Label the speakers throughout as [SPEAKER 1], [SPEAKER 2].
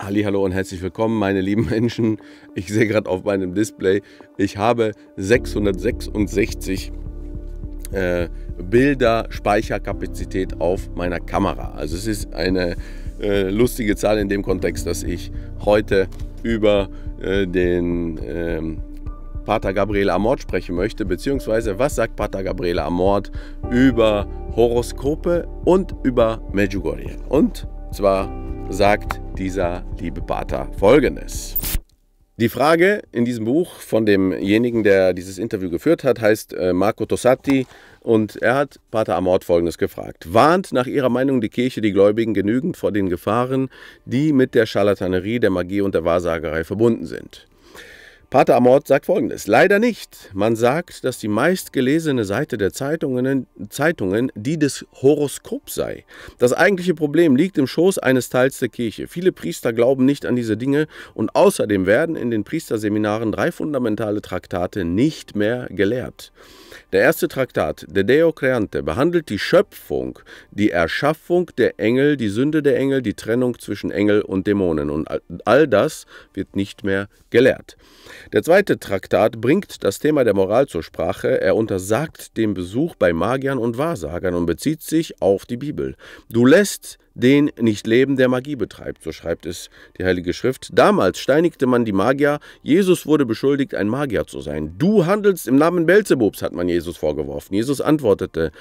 [SPEAKER 1] Hallo und herzlich willkommen, meine lieben Menschen. Ich sehe gerade auf meinem Display, ich habe 666 äh, Bilder Speicherkapazität auf meiner Kamera. Also es ist eine äh, lustige Zahl in dem Kontext, dass ich heute über äh, den ähm, Pater Gabriele Amort sprechen möchte, beziehungsweise was sagt Pater Gabriele Amort über Horoskope und über Medjugorje. Und zwar sagt dieser liebe Pater folgendes. Die Frage in diesem Buch von demjenigen, der dieses Interview geführt hat, heißt äh, Marco Tossatti und er hat Pater Amort folgendes gefragt. Warnt nach Ihrer Meinung die Kirche die Gläubigen genügend vor den Gefahren, die mit der Scharlatanerie, der Magie und der Wahrsagerei verbunden sind? Pater Amort sagt folgendes: Leider nicht. Man sagt, dass die meistgelesene Seite der Zeitungen, Zeitungen die des Horoskops sei. Das eigentliche Problem liegt im Schoß eines Teils der Kirche. Viele Priester glauben nicht an diese Dinge und außerdem werden in den Priesterseminaren drei fundamentale Traktate nicht mehr gelehrt. Der erste Traktat, De Deo Creante, behandelt die Schöpfung, die Erschaffung der Engel, die Sünde der Engel, die Trennung zwischen Engel und Dämonen. Und all das wird nicht mehr gelehrt. Der zweite Traktat bringt das Thema der Moral zur Sprache, er untersagt den Besuch bei Magiern und Wahrsagern und bezieht sich auf die Bibel. Du lässt den nicht leben, der Magie betreibt, so schreibt es die Heilige Schrift. Damals steinigte man die Magier, Jesus wurde beschuldigt, ein Magier zu sein. Du handelst im Namen Belzebubs, hat man Jesus vorgeworfen. Jesus antwortete,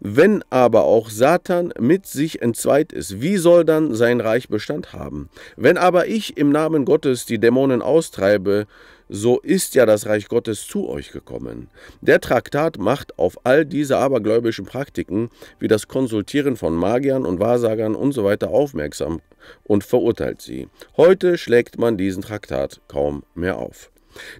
[SPEAKER 1] wenn aber auch Satan mit sich entzweit ist, wie soll dann sein Reich Bestand haben? Wenn aber ich im Namen Gottes die Dämonen austreibe, so ist ja das Reich Gottes zu euch gekommen. Der Traktat macht auf all diese abergläubischen Praktiken wie das Konsultieren von Magiern und Wahrsagern usw. So aufmerksam und verurteilt sie. Heute schlägt man diesen Traktat kaum mehr auf.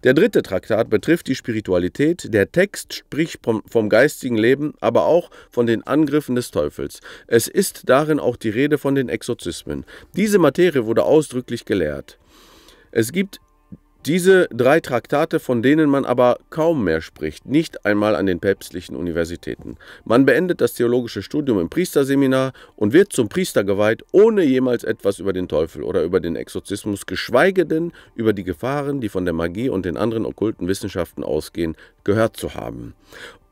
[SPEAKER 1] Der dritte Traktat betrifft die Spiritualität. Der Text spricht vom, vom, geistigen Leben, aber auch von den Angriffen des Teufels. Es ist darin auch die Rede von den Exorzismen. Diese Materie wurde ausdrücklich gelehrt. Es gibt diese drei Traktate, von denen man aber kaum mehr spricht, nicht einmal an den päpstlichen Universitäten. Man beendet das theologische Studium im Priesterseminar und wird zum Priester geweiht, ohne jemals etwas über den Teufel oder über den Exorzismus, geschweige denn über die Gefahren, die von der Magie und den anderen okkulten Wissenschaften ausgehen, gehört zu haben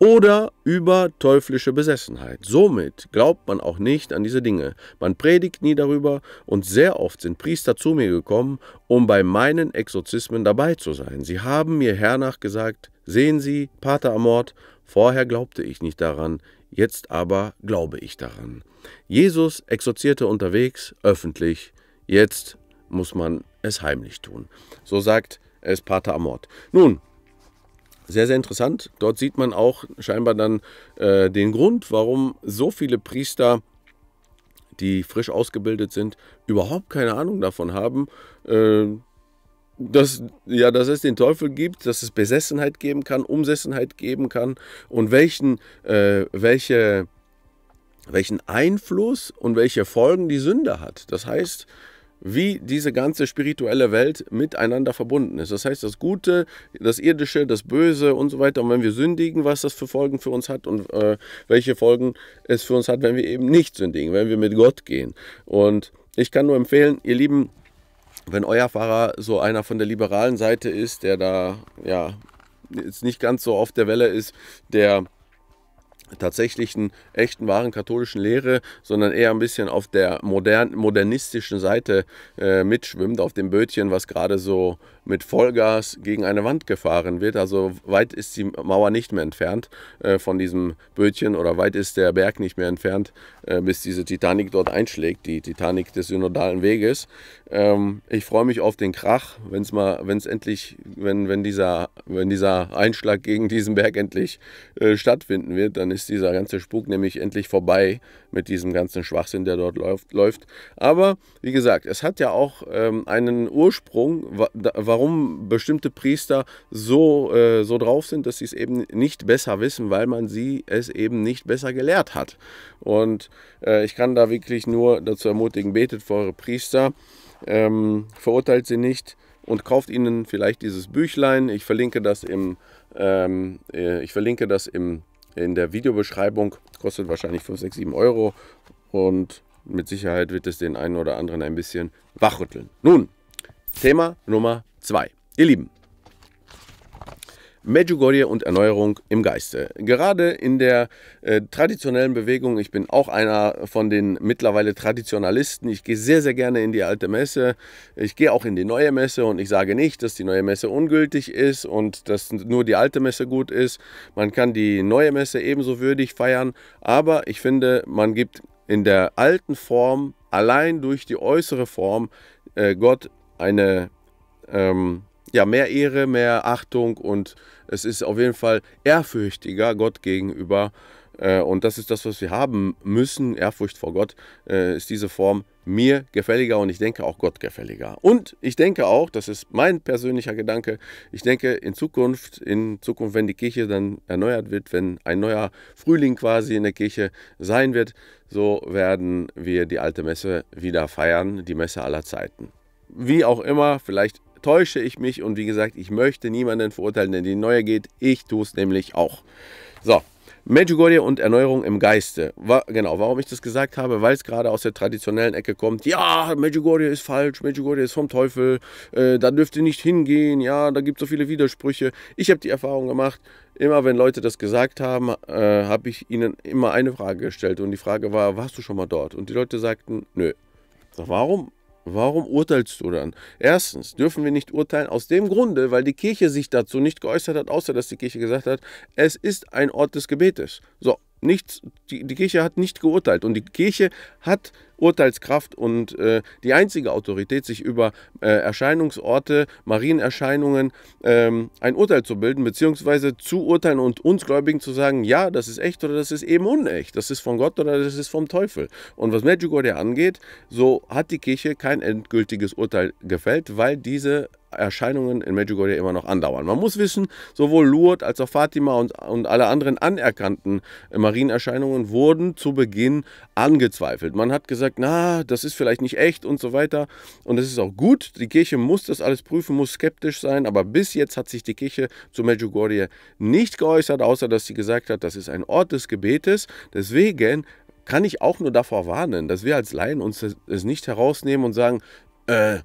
[SPEAKER 1] oder über teuflische Besessenheit. Somit glaubt man auch nicht an diese Dinge. Man predigt nie darüber und sehr oft sind Priester zu mir gekommen, um bei meinen Exorzismen dabei zu sein. Sie haben mir hernach gesagt, sehen Sie, Pater Amort, vorher glaubte ich nicht daran, jetzt aber glaube ich daran. Jesus exorzierte unterwegs öffentlich, jetzt muss man es heimlich tun. So sagt es Pater Amort. Nun, sehr, sehr interessant. Dort sieht man auch scheinbar dann äh, den Grund, warum so viele Priester, die frisch ausgebildet sind, überhaupt keine Ahnung davon haben, äh, dass, ja, dass es den Teufel gibt, dass es Besessenheit geben kann, Umsessenheit geben kann und welchen, äh, welche, welchen Einfluss und welche Folgen die Sünde hat. Das heißt, wie diese ganze spirituelle Welt miteinander verbunden ist. Das heißt, das Gute, das Irdische, das Böse und so weiter. Und wenn wir sündigen, was das für Folgen für uns hat und äh, welche Folgen es für uns hat, wenn wir eben nicht sündigen, wenn wir mit Gott gehen. Und ich kann nur empfehlen, ihr Lieben, wenn euer Pfarrer so einer von der liberalen Seite ist, der da ja jetzt nicht ganz so auf der Welle ist, der tatsächlichen, echten, wahren katholischen Lehre, sondern eher ein bisschen auf der modern, modernistischen Seite äh, mitschwimmt, auf dem Bötchen, was gerade so mit Vollgas gegen eine Wand gefahren wird. Also weit ist die Mauer nicht mehr entfernt äh, von diesem Bötchen oder weit ist der Berg nicht mehr entfernt, äh, bis diese Titanic dort einschlägt, die Titanic des synodalen Weges. Ähm, ich freue mich auf den Krach, wenn mal, wenn endlich, wenn, wenn, dieser, wenn dieser Einschlag gegen diesen Berg endlich äh, stattfinden wird, dann ist dieser ganze Spuk nämlich endlich vorbei mit diesem ganzen Schwachsinn, der dort läuft. läuft. Aber wie gesagt, es hat ja auch ähm, einen Ursprung, wa warum warum bestimmte Priester so, äh, so drauf sind, dass sie es eben nicht besser wissen, weil man sie es eben nicht besser gelehrt hat. Und äh, ich kann da wirklich nur dazu ermutigen, betet für eure Priester, ähm, verurteilt sie nicht und kauft ihnen vielleicht dieses Büchlein. Ich verlinke das im, ähm, äh, ich verlinke das im, in der Videobeschreibung. Kostet wahrscheinlich 5, 6, 7 Euro und mit Sicherheit wird es den einen oder anderen ein bisschen wachrütteln. Nun, Thema Nummer 2. Ihr Lieben, Medjugorje und Erneuerung im Geiste. Gerade in der äh, traditionellen Bewegung, ich bin auch einer von den mittlerweile Traditionalisten, ich gehe sehr, sehr gerne in die alte Messe, ich gehe auch in die neue Messe und ich sage nicht, dass die neue Messe ungültig ist und dass nur die alte Messe gut ist. Man kann die neue Messe ebenso würdig feiern, aber ich finde, man gibt in der alten Form allein durch die äußere Form äh, Gott eine ähm, ja, mehr Ehre, mehr Achtung und es ist auf jeden Fall ehrfürchtiger Gott gegenüber. Äh, und das ist das, was wir haben müssen. Ehrfurcht vor Gott äh, ist diese Form mir gefälliger und ich denke auch Gott gefälliger. Und ich denke auch, das ist mein persönlicher Gedanke, ich denke in Zukunft, in Zukunft, wenn die Kirche dann erneuert wird, wenn ein neuer Frühling quasi in der Kirche sein wird, so werden wir die alte Messe wieder feiern, die Messe aller Zeiten. Wie auch immer, vielleicht täusche ich mich und wie gesagt, ich möchte niemanden verurteilen, der die Neue geht. Ich tue es nämlich auch. So, Medjugorje und Erneuerung im Geiste. War, genau, warum ich das gesagt habe, weil es gerade aus der traditionellen Ecke kommt. Ja, Medjugorje ist falsch, Medjugorje ist vom Teufel, äh, da dürft ihr nicht hingehen, ja, da gibt es so viele Widersprüche. Ich habe die Erfahrung gemacht, immer wenn Leute das gesagt haben, äh, habe ich ihnen immer eine Frage gestellt und die Frage war, warst du schon mal dort? Und die Leute sagten, nö. Sag, warum? Warum urteilst du dann? Erstens dürfen wir nicht urteilen aus dem Grunde, weil die Kirche sich dazu nicht geäußert hat, außer dass die Kirche gesagt hat, es ist ein Ort des Gebetes. So, nichts, die, die Kirche hat nicht geurteilt und die Kirche hat Urteilskraft und äh, die einzige Autorität, sich über äh, Erscheinungsorte, Marienerscheinungen ähm, ein Urteil zu bilden, beziehungsweise zu urteilen und uns Gläubigen zu sagen, ja, das ist echt oder das ist eben unecht, das ist von Gott oder das ist vom Teufel. Und was Medjugorje angeht, so hat die Kirche kein endgültiges Urteil gefällt, weil diese Erscheinungen in Medjugorje immer noch andauern. Man muss wissen, sowohl Lourdes als auch Fatima und, und alle anderen anerkannten äh, Marienerscheinungen wurden zu Beginn angezweifelt. Man hat gesagt, na, das ist vielleicht nicht echt und so weiter. Und es ist auch gut. Die Kirche muss das alles prüfen, muss skeptisch sein. Aber bis jetzt hat sich die Kirche zu Medjugorje nicht geäußert, außer dass sie gesagt hat, das ist ein Ort des Gebetes. Deswegen kann ich auch nur davor warnen, dass wir als Laien uns es nicht herausnehmen und sagen, äh,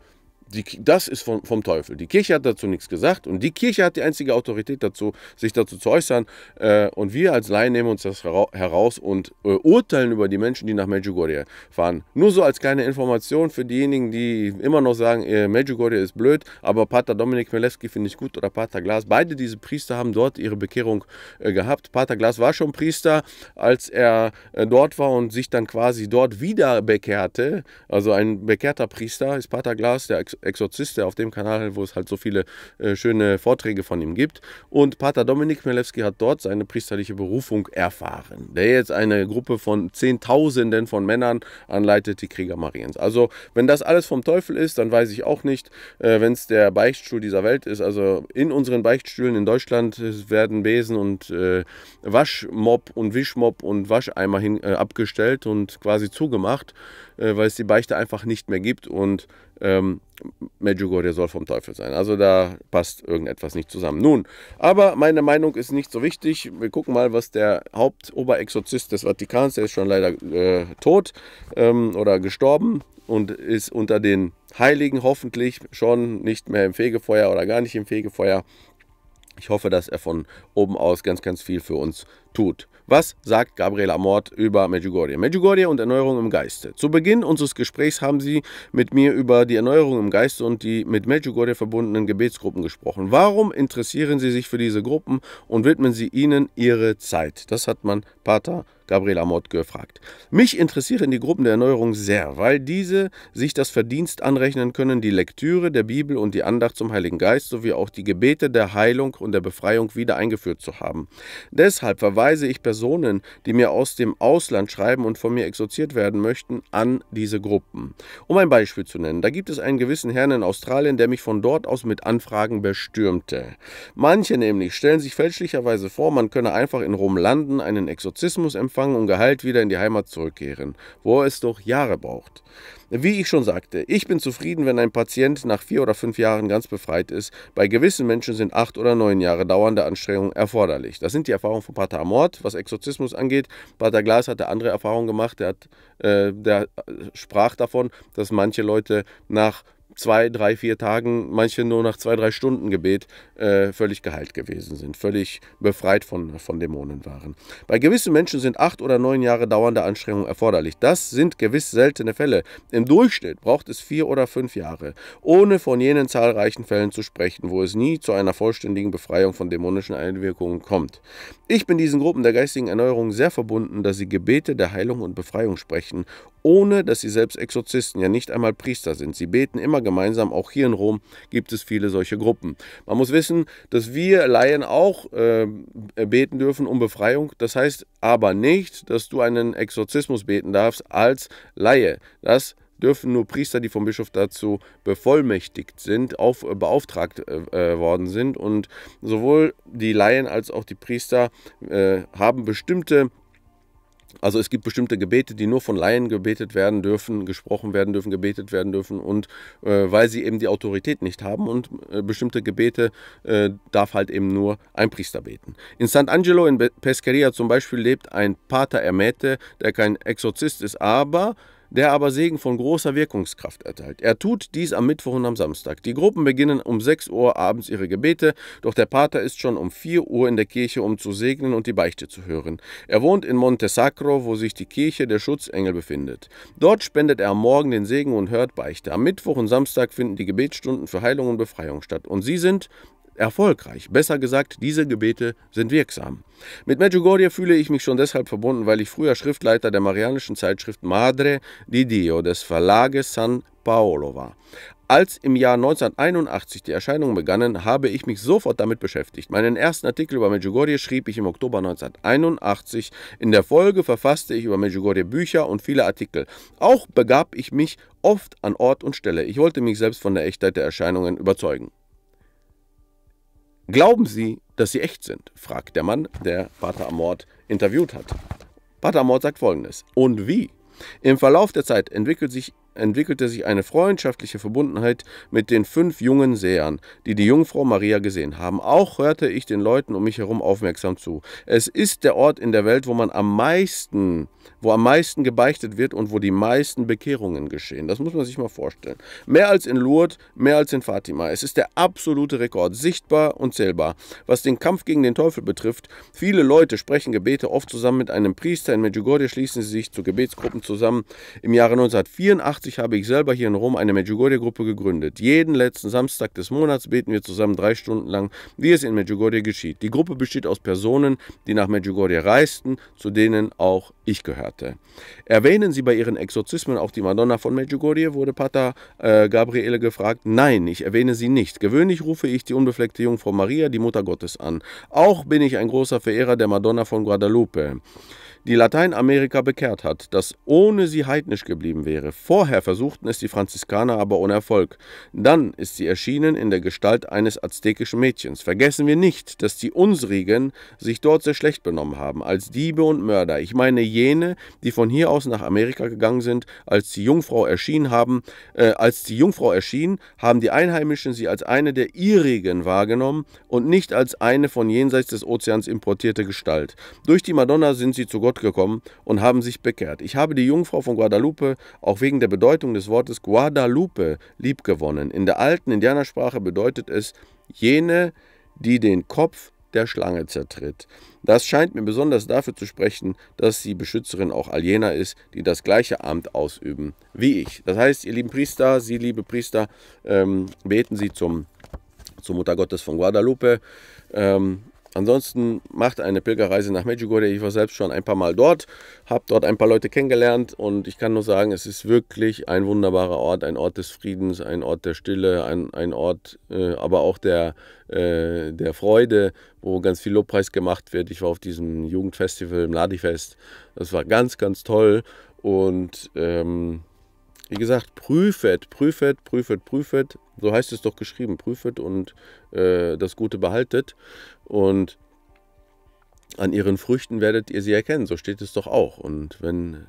[SPEAKER 1] die, das ist vom, vom, Teufel. Die Kirche hat dazu nichts gesagt und die Kirche hat die einzige Autorität dazu, sich dazu zu äußern. Äh, und wir als Laien nehmen uns das heraus und äh, urteilen über die Menschen, die nach Medjugorje fahren. Nur so als kleine Information für diejenigen, die immer noch sagen, äh, Medjugorje ist blöd, aber Pater Dominik Melewski finde ich gut oder Pater Glas. Beide diese Priester haben dort ihre Bekehrung äh, gehabt. Pater Glas war schon Priester, als er äh, dort war und sich dann quasi dort wieder bekehrte. Also ein bekehrter Priester ist Pater Glas, der Exorziste auf dem Kanal, wo es halt so viele äh, schöne Vorträge von ihm gibt. Und Pater Dominik Chmelewski hat dort seine priesterliche Berufung erfahren, der jetzt eine Gruppe von Zehntausenden von Männern anleitet, die Krieger Mariens. Also, wenn das alles vom Teufel ist, dann weiß ich auch nicht, äh, wenn es der Beichtstuhl dieser Welt ist. Also, in unseren Beichtstühlen in Deutschland äh, werden Besen und äh, Waschmob und Wischmob und Wascheimer hin, äh, abgestellt und quasi zugemacht, äh, weil es die Beichte einfach nicht mehr gibt. Und ähm, Medjugorje, soll vom Teufel sein. Also da passt irgendetwas nicht zusammen. Nun, aber meine Meinung ist nicht so wichtig. Wir gucken mal, was der Hauptoberexorzist des Vatikans, der ist schon leider äh, tot ähm, oder gestorben und ist unter den Heiligen hoffentlich schon nicht mehr im Fegefeuer oder gar nicht im Fegefeuer. Ich hoffe, dass er von oben aus ganz, ganz viel für uns tut. Was sagt Gabriela Mord über Medjugorje? Medjugorje und Erneuerung im Geiste. Zu Beginn unseres Gesprächs haben Sie mit mir über die Erneuerung im Geiste und die mit Medjugorje verbundenen Gebetsgruppen gesprochen. Warum interessieren Sie sich für diese Gruppen und widmen Sie ihnen Ihre Zeit? Das hat man Pater Gabriela Mott gefragt. Mich interessieren die Gruppen der Erneuerung sehr, weil diese sich das Verdienst anrechnen können, die Lektüre der Bibel und die Andacht zum Heiligen Geist sowie auch die Gebete der Heilung und der Befreiung wieder eingeführt zu haben. Deshalb verweise verweise ich Personen, die mir aus dem Ausland schreiben und von mir exorziert werden möchten, an diese Gruppen. Um ein Beispiel zu nennen, da gibt es einen gewissen Herrn in Australien, der mich von dort aus mit Anfragen bestürmte. Manche nämlich stellen sich fälschlicherweise vor, man könne einfach in Rom landen, einen Exorzismus empfangen und geheilt wieder in die Heimat zurückkehren, wo er es doch Jahre braucht. Wie ich schon sagte, ich bin zufrieden, wenn ein Patient nach vier oder fünf Jahren ganz befreit ist. Bei gewissen Menschen sind acht oder neun Jahre dauernde Anstrengung erforderlich. Das sind die Erfahrungen von Pater Amort, was Exorzismus angeht. Pater Glas hatte andere Erfahrungen gemacht. Der, hat, äh, der äh, sprach davon, dass manche Leute nach zwei, drei, vier Tagen, manche nur nach zwei, drei Stunden Gebet äh, völlig geheilt gewesen sind, völlig befreit von, von Dämonen waren. Bei gewissen Menschen sind acht oder neun Jahre dauernde Anstrengung erforderlich. Das sind gewiss seltene Fälle. Im Durchschnitt braucht es vier oder fünf Jahre, ohne von jenen zahlreichen Fällen zu sprechen, wo es nie zu einer vollständigen Befreiung von dämonischen Einwirkungen kommt. Ich bin diesen Gruppen der geistigen Erneuerung sehr verbunden, dass sie Gebete der Heilung und Befreiung sprechen ohne dass sie selbst Exorzisten, ja nicht einmal Priester sind. Sie beten immer gemeinsam, auch hier in Rom gibt es viele solche Gruppen. Man muss wissen, dass wir Laien auch äh, beten dürfen um Befreiung. Das heißt aber nicht, dass du einen Exorzismus beten darfst als Laie. Das dürfen nur Priester, die vom Bischof dazu bevollmächtigt sind, auf, beauftragt äh, äh worden sind. Und sowohl die Laien als auch die Priester äh, haben bestimmte also es gibt bestimmte Gebete, die nur von Laien gebetet werden dürfen, gesprochen werden dürfen, gebetet werden dürfen und äh, weil sie eben die Autorität nicht haben und äh, bestimmte Gebete äh, darf halt eben nur ein Priester beten. In Sant'Angelo in Pesqueria zum Beispiel lebt ein Pater Ermete, der kein Exorzist ist, aber der aber Segen von großer Wirkungskraft erteilt. Er tut dies am Mittwoch und am Samstag. Die Gruppen beginnen um 6 Uhr abends ihre Gebete, doch der Pater ist schon um 4 Uhr in der Kirche, um zu segnen und die Beichte zu hören. Er wohnt in Monte Sacro, wo sich die Kirche der Schutzengel befindet. Dort spendet er am Morgen den Segen und hört Beichte. Am Mittwoch und Samstag finden die Gebetsstunden für Heilung und Befreiung statt und sie sind erfolgreich. Besser gesagt, diese Gebete sind wirksam. Mit Medjugorje fühle ich mich schon deshalb verbunden, weil ich früher Schriftleiter der marianischen Zeitschrift Madre di Dio des Verlages San Paolo war. Als im Jahr 1981 die Erscheinungen begannen, habe ich mich sofort damit beschäftigt. Meinen ersten Artikel über Medjugorje schrieb ich im Oktober 1981. In der Folge verfasste ich über Medjugorje Bücher und viele Artikel. Auch begab ich mich oft an Ort und Stelle. Ich wollte mich selbst von der Echtheit der Erscheinungen überzeugen. Glauben Sie, dass sie echt sind? fragt der Mann, der Pater Amort interviewt hat. Pater Amort sagt folgendes: Und wie? Im Verlauf der Zeit entwickelt sich, entwickelte sich eine freundschaftliche Verbundenheit mit den fünf jungen Sehern, die die Jungfrau Maria gesehen haben. Auch hörte ich den Leuten um mich herum aufmerksam zu. Es ist der Ort in der Welt, wo man am meisten wo am meisten gebeichtet wird und wo die meisten Bekehrungen geschehen. Das muss man sich mal vorstellen. Mehr als in Lourdes, mehr als in Fatima. Es ist der absolute Rekord, sichtbar und zählbar. Was den Kampf gegen den Teufel betrifft, viele Leute sprechen Gebete oft zusammen mit einem Priester. In Medjugorje schließen sie sich zu Gebetsgruppen zusammen. Im Jahre 1984 habe ich selber hier in Rom eine Medjugorje-Gruppe gegründet. Jeden letzten Samstag des Monats beten wir zusammen drei Stunden lang, wie es in Medjugorje geschieht. Die Gruppe besteht aus Personen, die nach Medjugorje reisten, zu denen auch ich gehöre gehörte. Erwähnen Sie bei Ihren Exorzismen auch die Madonna von Medjugorje? wurde Pater äh, Gabriele gefragt. Nein, ich erwähne sie nicht. Gewöhnlich rufe ich die unbefleckte Jungfrau Maria, die Mutter Gottes, an. Auch bin ich ein großer Verehrer der Madonna von Guadalupe die Lateinamerika bekehrt hat, das ohne sie heidnisch geblieben wäre. Vorher versuchten es die Franziskaner aber ohne Erfolg. Dann ist sie erschienen in der Gestalt eines aztekischen Mädchens. Vergessen wir nicht, dass die Unsrigen sich dort sehr schlecht benommen haben, als Diebe und Mörder. Ich meine jene, die von hier aus nach Amerika gegangen sind, als die Jungfrau erschienen haben, äh, als die Jungfrau erschien, haben die Einheimischen sie als eine der ihrigen wahrgenommen und nicht als eine von jenseits des Ozeans importierte Gestalt. Durch die Madonna sind sie zu Gott Gott gekommen und haben sich bekehrt. Ich habe die Jungfrau von Guadalupe auch wegen der Bedeutung des Wortes Guadalupe liebgewonnen. In der alten Indianersprache bedeutet es jene, die den Kopf der Schlange zertritt. Das scheint mir besonders dafür zu sprechen, dass sie Beschützerin auch all jener ist, die das gleiche Amt ausüben wie ich. Das heißt, ihr lieben Priester, Sie, liebe Priester, ähm, beten Sie zum, zur Mutter Gottes von Guadalupe. Ähm, Ansonsten macht eine Pilgerreise nach Medjugorje. Ich war selbst schon ein paar Mal dort, habe dort ein paar Leute kennengelernt und ich kann nur sagen, es ist wirklich ein wunderbarer Ort, ein Ort des Friedens, ein Ort der Stille, ein, ein Ort, äh, aber auch der, äh, der Freude, wo ganz viel Lobpreis gemacht wird. Ich war auf diesem Jugendfestival Mladifest. Das war ganz, ganz toll und ähm, wie gesagt, prüfet, prüfet, prüfet, prüfet so heißt es doch geschrieben, prüfet und äh, das Gute behaltet und an ihren Früchten werdet ihr sie erkennen, so steht es doch auch. Und wenn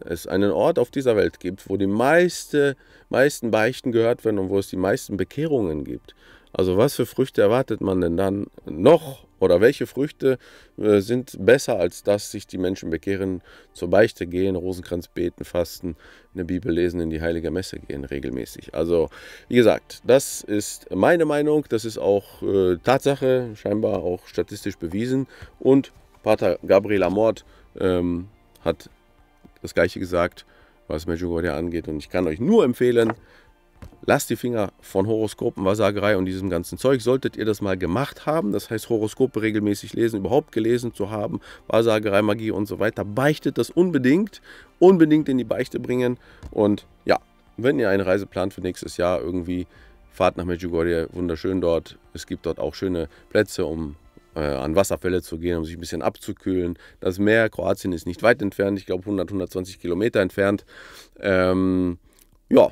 [SPEAKER 1] es einen Ort auf dieser Welt gibt, wo die meiste, meisten Beichten gehört werden und wo es die meisten Bekehrungen gibt, also was für Früchte erwartet man denn dann noch oder welche Früchte äh, sind besser, als dass sich die Menschen bekehren, zur Beichte gehen, Rosenkranz beten, fasten, eine Bibel lesen, in die Heilige Messe gehen regelmäßig. Also wie gesagt, das ist meine Meinung, das ist auch äh, Tatsache, scheinbar auch statistisch bewiesen. Und Pater Gabriel Amort ähm, hat das gleiche gesagt, was Medjugorje angeht. Und ich kann euch nur empfehlen, Lasst die Finger von Horoskopen, Wahrsagerei und diesem ganzen Zeug. Solltet ihr das mal gemacht haben, das heißt Horoskope regelmäßig lesen, überhaupt gelesen zu haben, Wahrsagerei, Magie und so weiter, beichtet das unbedingt, unbedingt in die Beichte bringen. Und ja, wenn ihr eine Reise plant für nächstes Jahr irgendwie, fahrt nach Medjugorje, wunderschön dort. Es gibt dort auch schöne Plätze, um äh, an Wasserfälle zu gehen, um sich ein bisschen abzukühlen. Das Meer, Kroatien ist nicht weit entfernt, ich glaube 100, 120 Kilometer entfernt. Ähm, ja,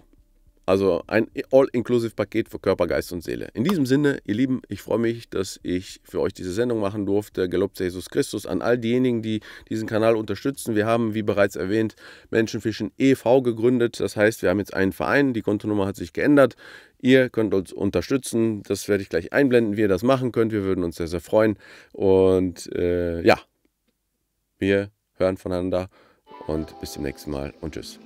[SPEAKER 1] also ein All-Inclusive-Paket für Körper, Geist und Seele. In diesem Sinne, ihr Lieben, ich freue mich, dass ich für euch diese Sendung machen durfte. Gelobt sei Jesus Christus an all diejenigen, die diesen Kanal unterstützen. Wir haben, wie bereits erwähnt, Menschenfischen e.V. gegründet. Das heißt, wir haben jetzt einen Verein. Die Kontonummer hat sich geändert. Ihr könnt uns unterstützen. Das werde ich gleich einblenden, wie ihr das machen könnt. Wir würden uns sehr, sehr freuen. Und äh, ja, wir hören voneinander und bis zum nächsten Mal und tschüss.